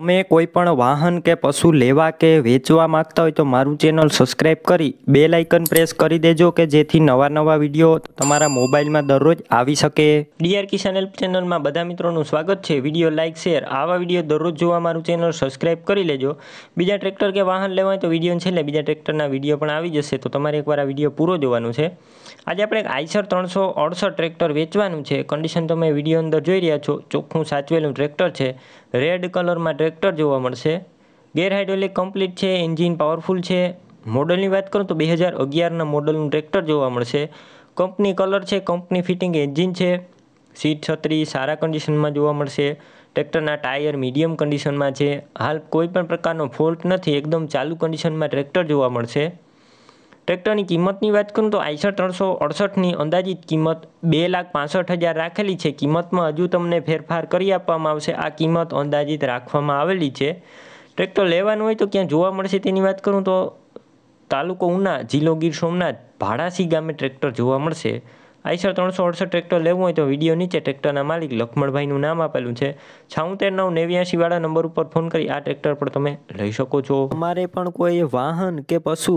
તમે કોઈ પણ વાહન કે પશુ લેવા કે વેચવા માંગતા હોય તો મારું ચેનલ સબસ્ક્રાઈબ કરી બે લાઇકન પ્રેસ કરી દેજો કે જેથી નવા નવા વિડીયો તમારા મોબાઈલમાં દરરોજ આવી શકે ડીઆર ડીઆરકી ચેનલ ચેનલમાં બધા મિત્રોનું સ્વાગત છે વિડીયો લાઇક શેર આવા વિડીયો દરરોજ જોવા મારું ચેનલ સબસ્ક્રાઈબ કરી લેજો બીજા ટ્રેક્ટર કે વાહન લેવા હોય તો વિડીયો ને બીજા ટ્રેક્ટરના વિડીયો પણ આવી જશે તો તમારે એકવાર આ વિડીયો પૂરો જોવાનું છે આજે આપણે એક આઈસર ત્રણસો અડસઠ ટ્રેક્ટર વેચવાનું છે કન્ડિશન તમે વિડીયો અંદર જોઈ રહ્યા છો ચોખ્ખું સાચવેલું ટ્રેક્ટર છે રેડ કલરમાં ટ્રેક્ટર જોવા મળશે ગેર હાઇડ્રોલિક કમ્પ્લીટ છે એન્જિન પાવરફુલ છે મોડલની વાત કરું તો બે હજાર અગિયારના મોડલનું ટ્રેક્ટર જોવા મળશે કંપની કલર છે કંપની ફિટિંગ એન્જિન છે સીટ છત્રી સારા કન્ડિશનમાં જોવા મળશે ટ્રેક્ટરના ટાયર મીડિયમ કન્ડિશનમાં છે હાલ કોઈ પણ પ્રકારનો ફોલ્ટ નથી એકદમ ચાલુ કન્ડિશનમાં ટ્રેક્ટર જોવા મળશે ટ્રેક્ટરની કિંમતની વાત કરું તો આઈસર ત્રણસો અડસઠની અંદાજિત કિંમત બે લાખ પાસઠ હજાર રાખેલી છે કિંમતમાં હજુ તમને ફેરફાર કરી આપવામાં આવશે આ કિંમત અંદાજિત રાખવામાં આવેલી છે ટ્રેક્ટર લેવાનું હોય તો ક્યાં જોવા મળશે તેની વાત કરું તો તાલુકો ઉના જિલ્લો ગીર સોમનાથ ભાડાસી ગામે ટ્રેક્ટર જોવા મળશે આઈસર ત્રણસો અડસઠ ટ્રેક્ટર લેવું હોય તો વિડીયો નીચે ટ્રેક્ટરના માલિક લક્ષ્મણભાઈનું નામ આપેલું છે છાઉતેર નવ નેવ્યાસીવાળા નંબર ઉપર ફોન કરી આ ટ્રેક્ટર પર તમે લઈ શકો છો અમારે પણ કોઈ વાહન કે પશુ